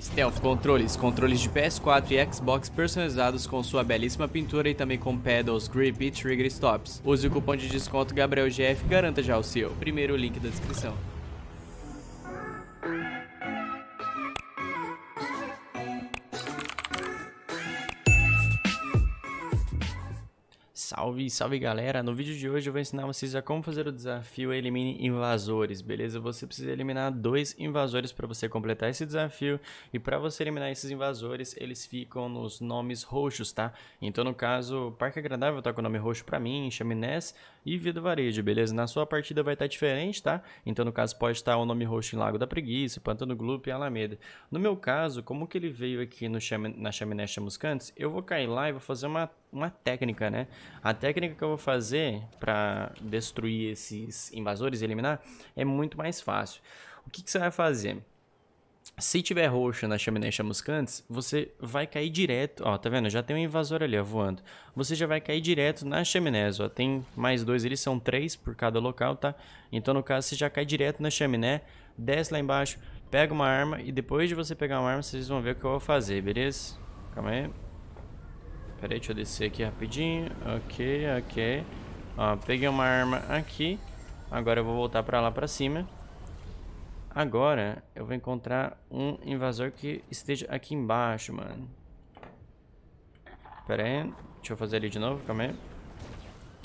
Stealth Controles, controles de PS4 e Xbox personalizados com sua belíssima pintura e também com pedals, grip e trigger stops. Use o cupom de desconto GabrielGF e garanta já o seu. Primeiro link da descrição. Salve, salve galera! No vídeo de hoje eu vou ensinar vocês a como fazer o desafio Elimine Invasores, beleza? Você precisa eliminar dois invasores para você completar esse desafio e para você eliminar esses invasores, eles ficam nos nomes roxos, tá? Então no caso, Parque Agradável tá com o nome roxo para mim, Chaminés e Vida Varejo, beleza? Na sua partida vai estar tá diferente, tá? Então no caso pode estar tá o nome roxo em Lago da Preguiça, Pantano Gloop e Alameda. No meu caso, como que ele veio aqui no na Chaminés Chamuscantes, eu vou cair lá e vou fazer uma uma técnica, né? A técnica que eu vou fazer para destruir esses invasores e eliminar é muito mais fácil. O que, que você vai fazer? Se tiver roxo na chaminé chamuscantes, você vai cair direto. Ó, tá vendo? Já tem um invasor ali, ó, voando. Você já vai cair direto nas chaminés, ó. Tem mais dois, eles são três por cada local, tá? Então, no caso, você já cai direto na chaminé, desce lá embaixo, pega uma arma e depois de você pegar uma arma, vocês vão ver o que eu vou fazer, beleza? Calma aí aí, deixa eu descer aqui rapidinho. Ok, ok. Ó, peguei uma arma aqui. Agora eu vou voltar pra lá pra cima. Agora eu vou encontrar um invasor que esteja aqui embaixo, mano. Pera aí. Deixa eu fazer ali de novo, calma aí.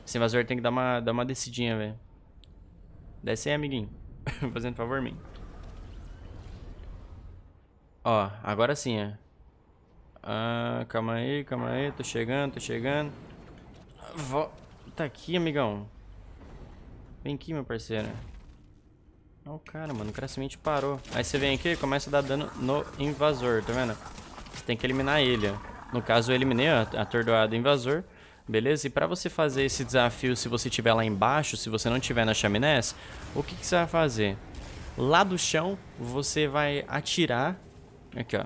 Esse invasor tem que dar uma, dar uma descidinha, velho. Desce aí, amiguinho. Fazendo favor mim. Ó, agora sim, ó. É. Ah, calma aí, calma aí. Tô chegando, tô chegando. Tá aqui, amigão. Vem aqui, meu parceiro. Olha o cara, mano. O cara simplesmente parou. Aí você vem aqui e começa a dar dano no invasor, tá vendo? Você tem que eliminar ele, ó. No caso, eu eliminei, ó, atordoado invasor. Beleza? E pra você fazer esse desafio, se você estiver lá embaixo, se você não estiver na chaminés, o que, que você vai fazer? Lá do chão, você vai atirar. Aqui, ó.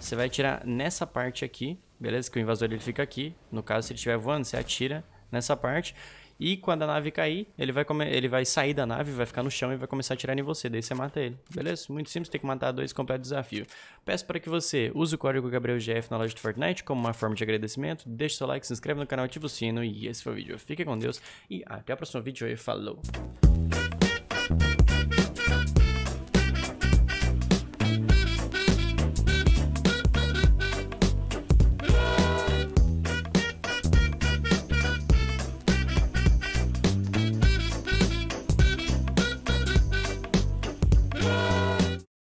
Você vai atirar nessa parte aqui, beleza? Que o invasor ele fica aqui. No caso, se ele estiver voando, você atira nessa parte. E quando a nave cair, ele vai, come... ele vai sair da nave, vai ficar no chão e vai começar a atirar em você. Daí você mata ele. Beleza? Muito simples, tem que matar dois e completar o desafio. Peço para que você use o código GabrielGF na loja do Fortnite como uma forma de agradecimento. Deixe seu like, se inscreve no canal, ativa o sino. E esse foi o vídeo. Fique com Deus e até o próximo vídeo e falou!